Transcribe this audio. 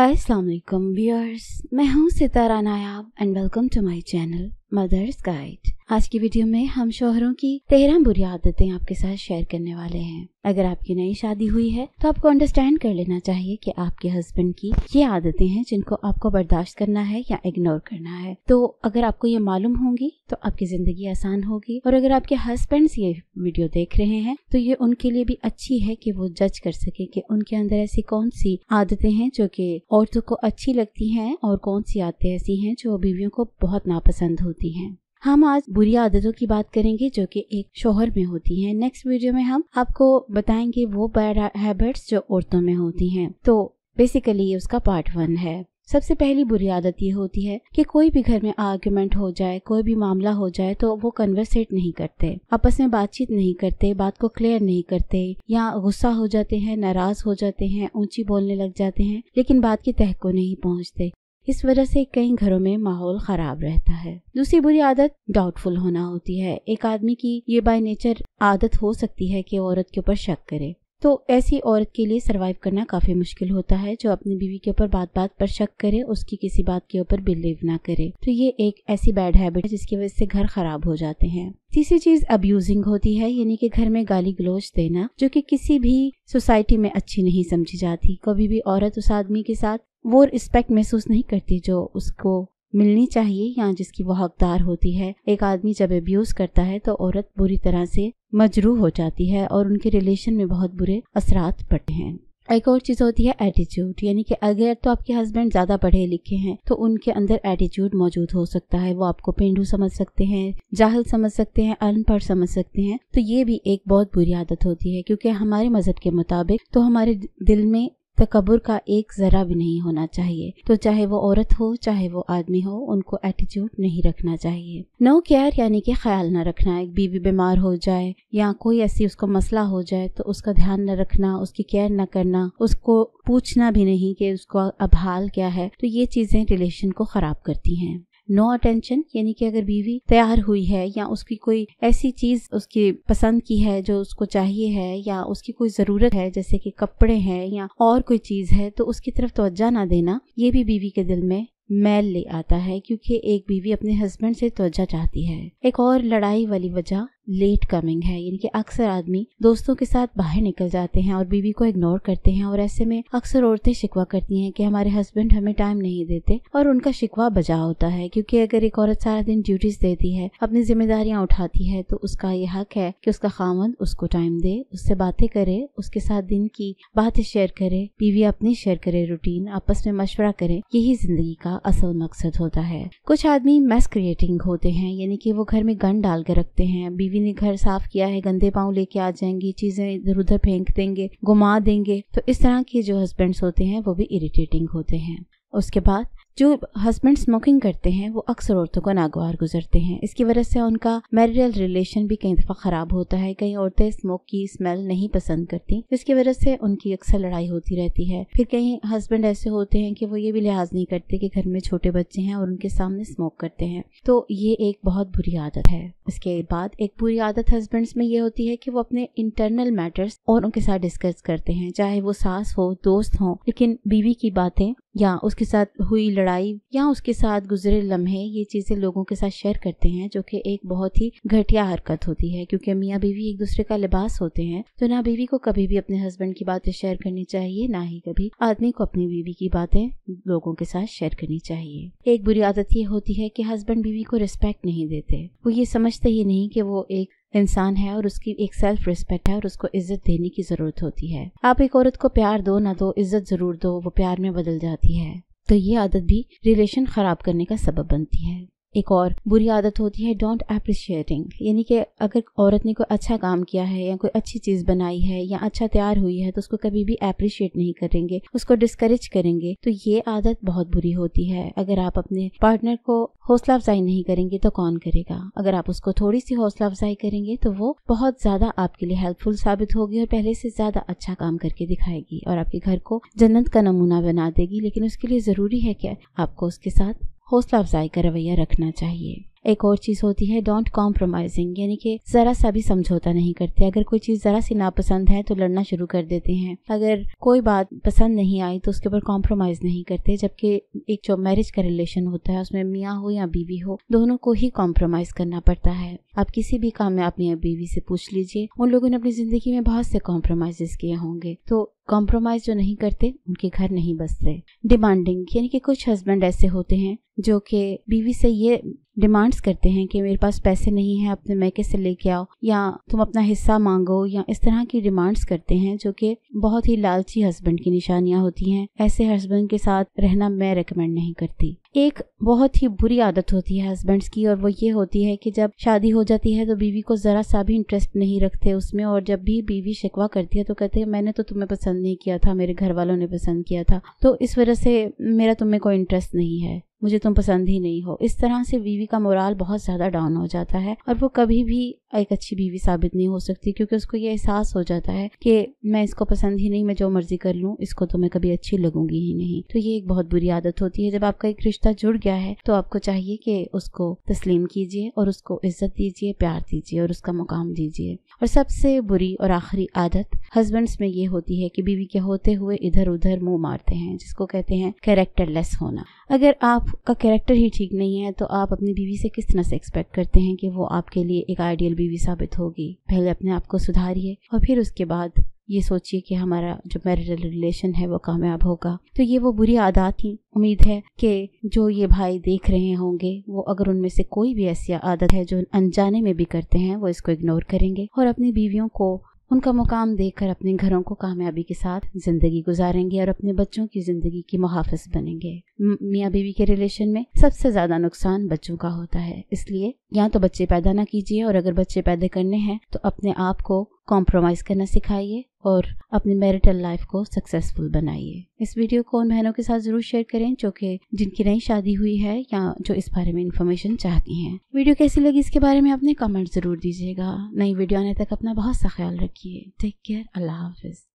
Aslam viewers मैं हूं Sitara Nayab and welcome to my channel mothers guide आज की वीडियो में हम शोहरों की तेरह बुरी आदतें आपके साथ शेयर करने वाले हैं अगर आपकी नई शादी हुई है तो आपको अंडरस्टैंड कर लेना चाहिए कि आपके हस्बैंड की ये आदतें हैं जिनको आपको बर्दाश्त करना है या इग्नोर करना है तो अगर आपको ये मालूम होंगी तो आपकी जिंदगी आसान होगी और अगर आपके हस्बैंड ये वीडियो देख रहे हैं तो ये उनके लिए भी अच्छी है कि वो जज कर सके कि उनके अंदर ऐसी कौन सी आदतें हैं जो कि औरतों को अच्छी लगती हैं और कौन सी आदतें ऐसी हैं जो बीवियों को बहुत नापसंद होती हैं हम आज बुरी आदतों की बात करेंगे जो कि एक शोहर में होती है नेक्स्ट वीडियो में हम आपको बताएंगे वो बैड हैबिट्स जो औरतों में होती हैं तो बेसिकली ये उसका पार्ट वन है सबसे पहली बुरी आदत ये होती है कि कोई भी घर में आर्ग्यूमेंट हो जाए कोई भी मामला हो जाए तो वो कन्वर्सेट नहीं करते आपस में बातचीत नहीं करते बात को क्लियर नहीं करते या गुस्सा हो जाते हैं नाराज हो जाते हैं ऊंची बोलने लग जाते हैं लेकिन बात की तह को नहीं पहुंचते इस वजह से कई घरों में माहौल खराब रहता है दूसरी बुरी आदत डाउटफुल होना होती है एक आदमी की ये बाय नेचर आदत हो सकती है कि औरत के ऊपर शक करे तो ऐसी औरत के लिए सरवाइव करना काफ़ी मुश्किल होता है जो अपनी बीवी के ऊपर बात बात पर शक करे उसकी किसी बात के ऊपर बिलीव ना करे तो ये एक ऐसी बैड हैबिट है जिसकी वजह से घर खराब हो जाते हैं तीसरी चीज अब्यूजिंग होती है यानी कि घर में गाली गलोच देना जो कि किसी भी सोसाइटी में अच्छी नहीं समझी जाती कभी भी औरत उस आदमी के साथ वो रिस्पेक्ट महसूस नहीं करती जो उसको मिलनी चाहिए या जिसकी वो हकदार होती है एक आदमी जब अब्यूज़ करता है तो औरत बुरी तरह से मजरूह हो जाती है और उनके रिलेशन में बहुत बुरे असरात पड़ते हैं एक और चीज़ होती है एटीट्यूड यानी कि अगर तो आपके हस्बैंड ज़्यादा पढ़े लिखे हैं तो उनके अंदर एटीट्यूड मौजूद हो सकता है वो आपको पेंडू समझ सकते हैं जाहल समझ सकते हैं अनपढ़ समझ सकते हैं तो ये भी एक बहुत बुरी आदत होती है क्योंकि हमारे मज़हब के मुताबिक तो हमारे दिल में तकबर का एक ज़रा भी नहीं होना चाहिए तो चाहे वो औरत हो चाहे वो आदमी हो उनको एटीट्यूड नहीं रखना चाहिए नो केयर यानी कि ख्याल न रखना एक बीवी बीमार हो जाए या कोई ऐसी उसको मसला हो जाए तो उसका ध्यान न रखना उसकी केयर न करना उसको पूछना भी नहीं कि उसका अब हाल क्या है तो ये चीज़ें रिलेशन को ख़राब करती हैं नो अटेंशन यानी कि अगर बीवी तैयार हुई है या उसकी कोई ऐसी चीज उसकी पसंद की है जो उसको चाहिए है या उसकी कोई जरूरत है जैसे कि कपड़े हैं या और कोई चीज है तो उसकी तरफ तोज्जा ना देना ये भी बीवी के दिल में मैल ले आता है क्योंकि एक बीवी अपने हस्बैंड से तोज्जा चाहती है एक और लड़ाई वाली वजह लेट कमिंग है यानी कि अक्सर आदमी दोस्तों के साथ बाहर निकल जाते हैं और बीवी को इग्नोर करते हैं और ऐसे में अक्सर औरतें शिकवा करती हैं कि हमारे हस्बैंड हमें टाइम नहीं देते और उनका शिकवा बजा होता है क्योंकि अगर एक औरत सारा दिन ड्यूटीज देती है अपनी जिम्मेदारियां उठाती है तो उसका यह हक है कि उसका खामन उसको टाइम दे उससे बातें करे उसके साथ दिन की बातें शेयर करे बीवी अपनी शेयर करे रूटीन आपस में मशवरा करे यही जिंदगी का असल मकसद होता है कुछ आदमी मैस क्रिएटिंग होते हैं यानी कि वो घर में गन डाल कर रखते हैं बीवी बीवी ने घर साफ किया है गंदे पाँव लेके आ जाएंगी चीज़ें इधर उधर फेंक देंगे घुमा देंगे तो इस तरह के जो हस्बैंड्स होते हैं वो भी इरिटेटिंग होते हैं उसके बाद जो हस्बैंड स्मोकिंग करते हैं वो अक्सर औरतों को नागवार गुजरते हैं इसकी वजह से उनका मैरिटल रिलेशन भी कई दफ़ा ख़राब होता है कई औरतें स्मोक की स्मेल नहीं पसंद करती जिसकी वजह से उनकी अक्सर लड़ाई होती रहती है फिर कई हस्बैंड ऐसे होते हैं कि वो ये भी लिहाज नहीं करते कि घर में छोटे बच्चे हैं और उनके सामने स्मोक करते हैं तो ये एक बहुत बुरी आदत है इसके बाद एक बुरी आदत हस्बैंड्स में ये होती है कि वो अपने इंटरनल मैटर्स और उनके साथ डिस्कस करते हैं चाहे वो सास हो दोस्त हो लेकिन बीवी की बातें या उसके साथ हुई लड़ाई या उसके साथ गुजरे लम्हे ये चीज़ें लोगों के साथ शेयर करते हैं जो कि एक बहुत ही घटिया हरकत होती है क्योंकि मियाँ बीवी एक दूसरे का लिबास होते हैं तो ना बीवी को कभी भी अपने हस्बैंड की बातें शेयर करनी चाहिए ना ही कभी आदमी को अपनी बीवी की बातें लोगों के साथ शेयर करनी चाहिए एक बुरी आदत ये होती है कि हस्बैंड बीवी को रिस्पेक्ट नहीं देते वो ये समझते ही नहीं कि वो एक इंसान है और उसकी एक सेल्फ रिस्पेक्ट है और उसको इज्जत देने की ज़रूरत होती है आप एक औरत को प्यार दो ना दो इज्जत ज़रूर दो वो प्यार में बदल जाती है तो ये आदत भी रिलेशन ख़राब करने का सबब बनती है एक और बुरी आदत होती है डोंट अप्रिशिएटिंग यानी कि अगर औरत ने कोई अच्छा काम किया है या कोई अच्छी चीज़ बनाई है या अच्छा तैयार हुई है तो उसको कभी भी अप्रिशिएट नहीं करेंगे उसको डिस्करेज करेंगे तो ये आदत बहुत बुरी होती है अगर आप अपने पार्टनर को हौसला अफजाई नहीं करेंगे तो कौन करेगा अगर आप उसको थोड़ी सी हौसला अफजाई करेंगे तो वो बहुत ज़्यादा आपके लिए हेल्पफुल साबित होगी और पहले से ज़्यादा अच्छा काम करके दिखाएगी और आपके घर को जन्नत का नमूना बना देगी लेकिन उसके लिए ज़रूरी है कि आपको उसके साथ हौसला अफजाई का रवैया रखना चाहिए एक और चीज़ होती है डोंट कॉम्प्रोमाइजिंग यानी कि ज़रा सा भी समझौता नहीं करते अगर कोई चीज़ ज़रा सी नापसंद है तो लड़ना शुरू कर देते हैं अगर कोई बात पसंद नहीं आई तो उसके ऊपर कॉम्प्रोमाइज़ नहीं करते जबकि एक जो मैरिज का रिलेशन होता है उसमें मियाँ हो या बीवी हो दोनों को ही कॉम्प्रोमाइज़ करना पड़ता है आप किसी भी काम में आप बीवी से पूछ लीजिए उन लोगों ने अपनी ज़िंदगी में बहुत से कॉम्प्रोमाइज़ किए होंगे तो कॉम्प्रोमाइज जो नहीं करते उनके घर नहीं बसते डिमांडिंग यानी कि कुछ हस्बैंड ऐसे होते हैं जो कि बीवी से ये डिमांड्स करते हैं कि मेरे पास पैसे नहीं है अपने मैके से लेके आओ या तुम अपना हिस्सा मांगो या इस तरह की डिमांड्स करते हैं जो कि बहुत ही लालची हस्बैंड की निशानियां होती हैं ऐसे हस्बैंड के साथ रहना मैं रिकमेंड नहीं करती एक बहुत ही बुरी आदत होती है हस्बैंड्स की और वो ये होती है कि जब शादी हो जाती है तो बीवी को ज़रा सा भी इंटरेस्ट नहीं रखते उसमें और जब भी बीवी शिकवा करती है तो कहते हैं मैंने तो तुम्हें पसंद नहीं किया था मेरे घर वालों ने पसंद किया था तो इस वजह से मेरा तुम्हें कोई इंटरेस्ट नहीं है मुझे तुम पसंद ही नहीं हो इस तरह से बीवी का मोराल बहुत ज़्यादा डाउन हो जाता है और वो कभी भी एक अच्छी बीवी साबित नहीं हो सकती क्योंकि उसको ये एहसास हो जाता है कि मैं इसको पसंद ही नहीं मैं जो मर्जी कर लूँ इसको तो मैं कभी अच्छी लगूंगी ही नहीं तो ये एक बहुत बुरी आदत होती है जब आपका एक रिश्ता जुड़ गया है तो आपको चाहिए कि उसको तस्लीम कीजिए और उसको इज्जत दीजिए प्यार दीजिए और उसका मुकाम दीजिए और सबसे बुरी और आखिरी आदत हस्बैंड्स में ये होती है कि बीवी के होते हुए इधर उधर मुंह मारते हैं जिसको कहते हैं कैरेक्टर होना अगर आपका कैरेक्टर ही ठीक नहीं है तो आप अपनी बीवी से किस तरह से एक्सपेक्ट करते हैं कि वो आपके लिए एक आइडियल बीवी साबित होगी पहले अपने आप को सुधारिए और फिर उसके बाद ये सोचिए कि हमारा जो मैरिटल रिलेशन है वो कामयाब होगा तो ये वो बुरी आदत थी उम्मीद है कि जो ये भाई देख रहे होंगे वो अगर उनमें से कोई भी ऐसी आदत है जो अनजाने में भी करते हैं वो इसको इग्नोर करेंगे और अपनी बीवियों को उनका मुकाम देखकर अपने घरों को कामयाबी के साथ जिंदगी गुजारेंगे और अपने बच्चों की जिंदगी की मुहाफ़ बनेंगे मियाँ बीवी के रिलेशन में सबसे ज़्यादा नुकसान बच्चों का होता है इसलिए या तो बच्चे पैदा ना कीजिए और अगर बच्चे पैदा करने हैं तो अपने आप को कॉम्प्रोमाइज़ करना सिखाइए और अपनी मैरिटल लाइफ को सक्सेसफुल बनाइए इस वीडियो को उन बहनों के साथ ज़रूर शेयर करें जो कि जिनकी नई शादी हुई है या जो इस बारे में इन्फॉर्मेशन चाहती हैं वीडियो कैसी लगी इसके बारे में अपने कमेंट ज़रूर दीजिएगा नई वीडियो आने तक अपना बहुत सा ख्याल रखिए टेक केयर अल्लाह हाफिज़